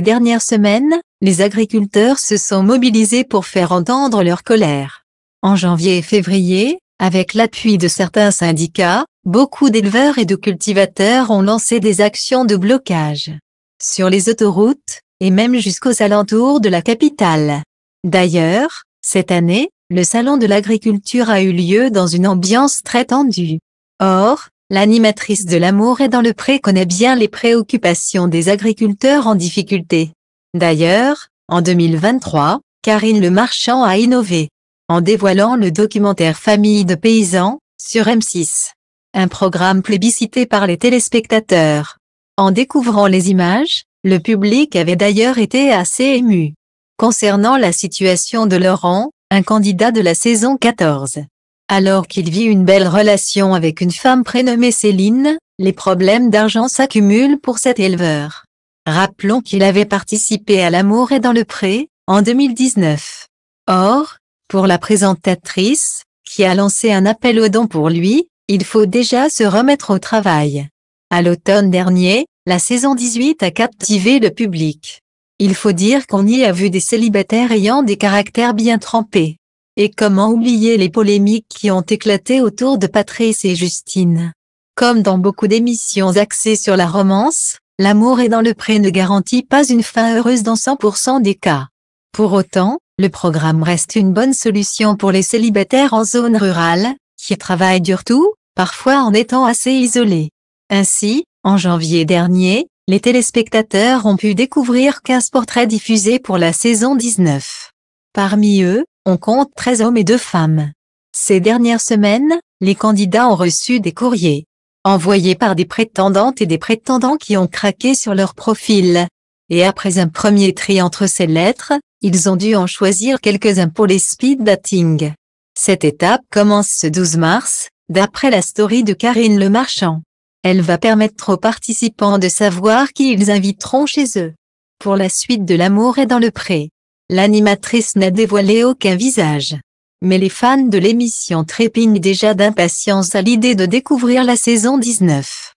dernières semaines, les agriculteurs se sont mobilisés pour faire entendre leur colère. En janvier et février, avec l'appui de certains syndicats, beaucoup d'éleveurs et de cultivateurs ont lancé des actions de blocage. Sur les autoroutes, et même jusqu'aux alentours de la capitale. D'ailleurs, cette année, le Salon de l'agriculture a eu lieu dans une ambiance très tendue. Or, L'animatrice de l'amour est dans le pré connaît bien les préoccupations des agriculteurs en difficulté. D'ailleurs, en 2023, Karine Le Marchand a innové en dévoilant le documentaire Famille de paysans sur M6, un programme plébiscité par les téléspectateurs. En découvrant les images, le public avait d'ailleurs été assez ému concernant la situation de Laurent, un candidat de la saison 14. Alors qu'il vit une belle relation avec une femme prénommée Céline, les problèmes d'argent s'accumulent pour cet éleveur. Rappelons qu'il avait participé à L'amour et dans le pré, en 2019. Or, pour la présentatrice, qui a lancé un appel aux dons pour lui, il faut déjà se remettre au travail. À l'automne dernier, la saison 18 a captivé le public. Il faut dire qu'on y a vu des célibataires ayant des caractères bien trempés. Et comment oublier les polémiques qui ont éclaté autour de Patrice et Justine Comme dans beaucoup d'émissions axées sur la romance, l'amour et dans le pré ne garantit pas une fin heureuse dans 100% des cas. Pour autant, le programme reste une bonne solution pour les célibataires en zone rurale, qui travaillent dur tout, parfois en étant assez isolés. Ainsi, en janvier dernier, les téléspectateurs ont pu découvrir 15 portraits diffusés pour la saison 19. Parmi eux, on compte 13 hommes et 2 femmes. Ces dernières semaines, les candidats ont reçu des courriers envoyés par des prétendantes et des prétendants qui ont craqué sur leur profil. Et après un premier tri entre ces lettres, ils ont dû en choisir quelques-uns pour les speed dating. Cette étape commence ce 12 mars, d'après la story de Karine Le Marchand. Elle va permettre aux participants de savoir qui ils inviteront chez eux. Pour la suite de l'amour est dans le pré. L'animatrice n'a dévoilé aucun visage. Mais les fans de l'émission trépignent déjà d'impatience à l'idée de découvrir la saison 19.